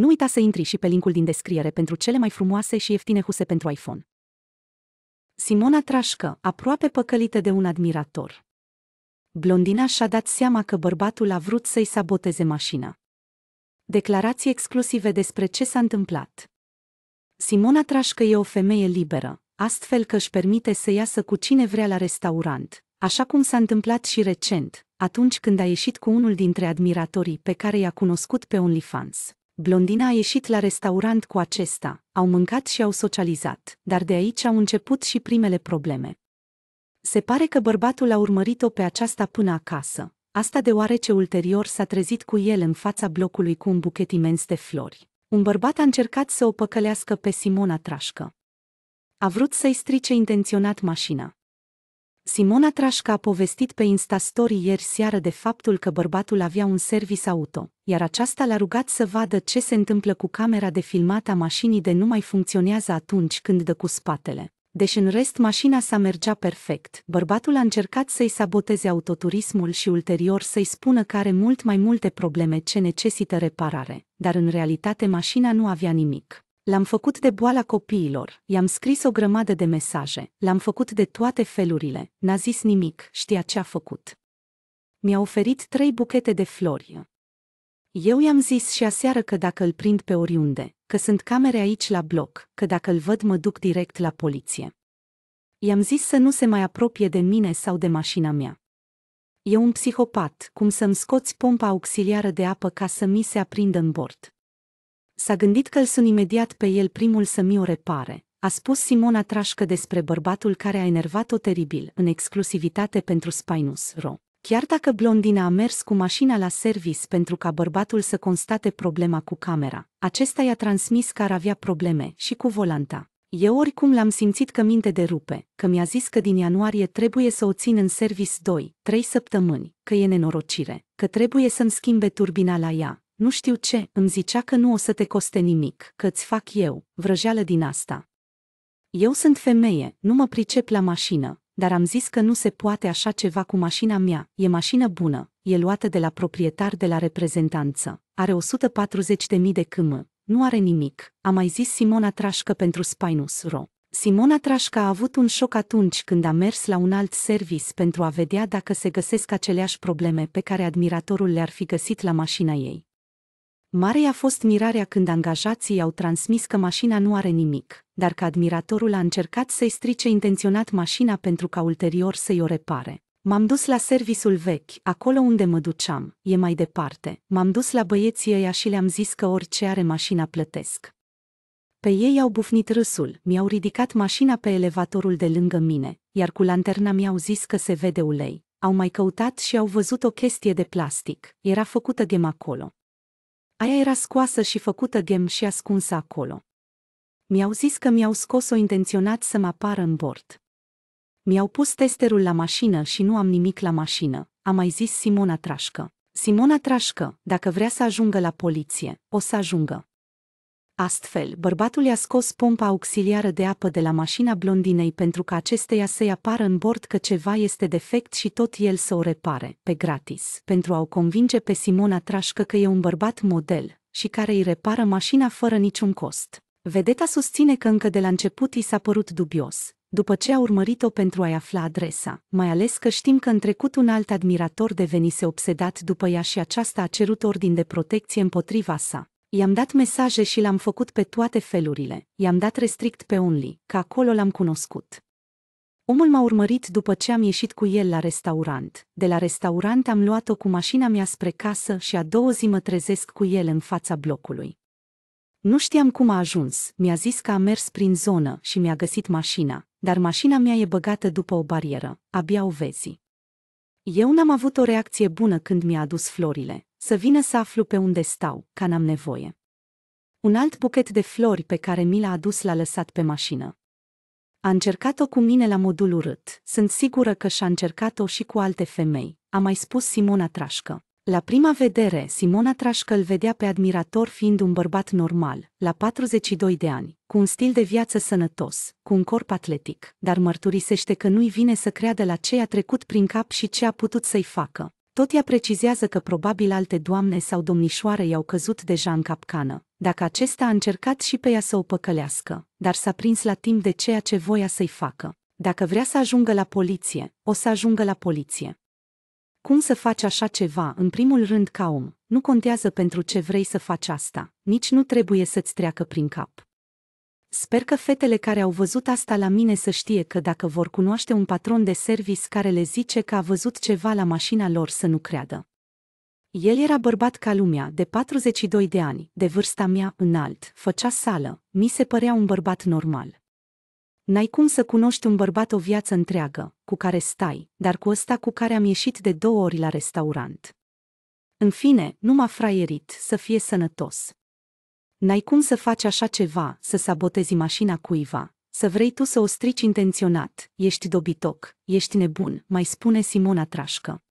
Nu uita să intri și pe linkul din descriere pentru cele mai frumoase și ieftine huse pentru iPhone. Simona Trașcă, aproape păcălită de un admirator. Blondina și-a dat seama că bărbatul a vrut să-i saboteze mașina. Declarații exclusive despre ce s-a întâmplat. Simona Trașcă e o femeie liberă, astfel că își permite să iasă cu cine vrea la restaurant, așa cum s-a întâmplat și recent, atunci când a ieșit cu unul dintre admiratorii pe care i-a cunoscut pe OnlyFans. Blondina a ieșit la restaurant cu acesta, au mâncat și au socializat, dar de aici au început și primele probleme. Se pare că bărbatul a urmărit-o pe aceasta până acasă, asta deoarece ulterior s-a trezit cu el în fața blocului cu un buchet imens de flori. Un bărbat a încercat să o păcălească pe Simona Trașcă. A vrut să-i strice intenționat mașina. Simona Trașca a povestit pe Instastory ieri seară de faptul că bărbatul avea un servis auto, iar aceasta l-a rugat să vadă ce se întâmplă cu camera de filmat a mașinii de nu mai funcționează atunci când dă cu spatele. Deși în rest mașina s-a mergea perfect, bărbatul a încercat să-i saboteze autoturismul și ulterior să-i spună că are mult mai multe probleme ce necesită reparare, dar în realitate mașina nu avea nimic. L-am făcut de boala copiilor, i-am scris o grămadă de mesaje, l-am făcut de toate felurile, n-a zis nimic, știa ce a făcut. Mi-a oferit trei buchete de flori. Eu i-am zis și aseară că dacă îl prind pe oriunde, că sunt camere aici la bloc, că dacă îl văd mă duc direct la poliție. I-am zis să nu se mai apropie de mine sau de mașina mea. E un psihopat, cum să-mi scoți pompa auxiliară de apă ca să mi se aprindă în bord. S-a gândit că îl sun imediat pe el primul să-mi o repare, a spus Simona Trașcă despre bărbatul care a enervat-o teribil, în exclusivitate pentru Ro. Chiar dacă blondina a mers cu mașina la servis pentru ca bărbatul să constate problema cu camera, acesta i-a transmis că ar avea probleme și cu volanta. Eu oricum l-am simțit că minte de rupe, că mi-a zis că din ianuarie trebuie să o țin în servis 2, 3 săptămâni, că e nenorocire, că trebuie să-mi schimbe turbina la ea, nu știu ce, îmi zicea că nu o să te coste nimic, că-ți fac eu, vrăjeală din asta. Eu sunt femeie, nu mă pricep la mașină, dar am zis că nu se poate așa ceva cu mașina mea, e mașină bună, e luată de la proprietar de la reprezentanță, are 140.000 de câmă, nu are nimic, a mai zis Simona Trașcă pentru Spinus Ro. Simona Trașca a avut un șoc atunci când a mers la un alt servis pentru a vedea dacă se găsesc aceleași probleme pe care admiratorul le-ar fi găsit la mașina ei. Mare a fost mirarea când angajații au transmis că mașina nu are nimic, dar că admiratorul a încercat să-i strice intenționat mașina pentru ca ulterior să-i o repare. M-am dus la serviciul vechi, acolo unde mă duceam, e mai departe. M-am dus la băieții ăia și le-am zis că orice are mașina plătesc. Pe ei au bufnit râsul, mi-au ridicat mașina pe elevatorul de lângă mine, iar cu lanterna mi-au zis că se vede ulei. Au mai căutat și au văzut o chestie de plastic, era făcută gem acolo. Aia era scoasă și făcută gem și ascunsă acolo. Mi-au zis că mi-au scos-o intenționat să mă apară în bord. Mi-au pus testerul la mașină și nu am nimic la mașină, a mai zis Simona Trașcă. Simona Trașcă, dacă vrea să ajungă la poliție, o să ajungă. Astfel, bărbatul i-a scos pompa auxiliară de apă de la mașina blondinei pentru ca acesteia să-i apară în bord că ceva este defect și tot el să o repare, pe gratis, pentru a o convinge pe Simona Trașcă că e un bărbat model și care îi repară mașina fără niciun cost. Vedeta susține că încă de la început i s-a părut dubios, după ce a urmărit-o pentru a-i afla adresa, mai ales că știm că în trecut un alt admirator devenise obsedat după ea și aceasta a cerut ordin de protecție împotriva sa. I-am dat mesaje și l-am făcut pe toate felurile, i-am dat restrict pe Only, că acolo l-am cunoscut. Omul m-a urmărit după ce am ieșit cu el la restaurant. De la restaurant am luat-o cu mașina mea spre casă și a două zi mă trezesc cu el în fața blocului. Nu știam cum a ajuns, mi-a zis că a mers prin zonă și mi-a găsit mașina, dar mașina mea e băgată după o barieră, abia o vezi. Eu n-am avut o reacție bună când mi-a adus florile, să vină să aflu pe unde stau, ca n-am nevoie. Un alt buchet de flori pe care mi l-a adus l-a lăsat pe mașină. A încercat-o cu mine la modul urât, sunt sigură că și-a încercat-o și cu alte femei, a mai spus Simona Trașcă. La prima vedere, Simona Trașcă îl vedea pe admirator fiind un bărbat normal, la 42 de ani, cu un stil de viață sănătos, cu un corp atletic, dar mărturisește că nu-i vine să creadă la ce a trecut prin cap și ce a putut să-i facă. Tot ea precizează că probabil alte doamne sau domnișoare i-au căzut deja în capcană, dacă acesta a încercat și pe ea să o păcălească, dar s-a prins la timp de ceea ce voia să-i facă. Dacă vrea să ajungă la poliție, o să ajungă la poliție. Cum să faci așa ceva, în primul rând ca om, nu contează pentru ce vrei să faci asta, nici nu trebuie să-ți treacă prin cap. Sper că fetele care au văzut asta la mine să știe că dacă vor cunoaște un patron de servis care le zice că a văzut ceva la mașina lor să nu creadă. El era bărbat ca lumea, de 42 de ani, de vârsta mea înalt, făcea sală, mi se părea un bărbat normal. N-ai cum să cunoști un bărbat o viață întreagă, cu care stai, dar cu ăsta cu care am ieșit de două ori la restaurant. În fine, nu m-a fraierit să fie sănătos. N-ai cum să faci așa ceva, să sabotezi mașina cuiva, să vrei tu să o strici intenționat, ești dobitoc, ești nebun, mai spune Simona Trașcă.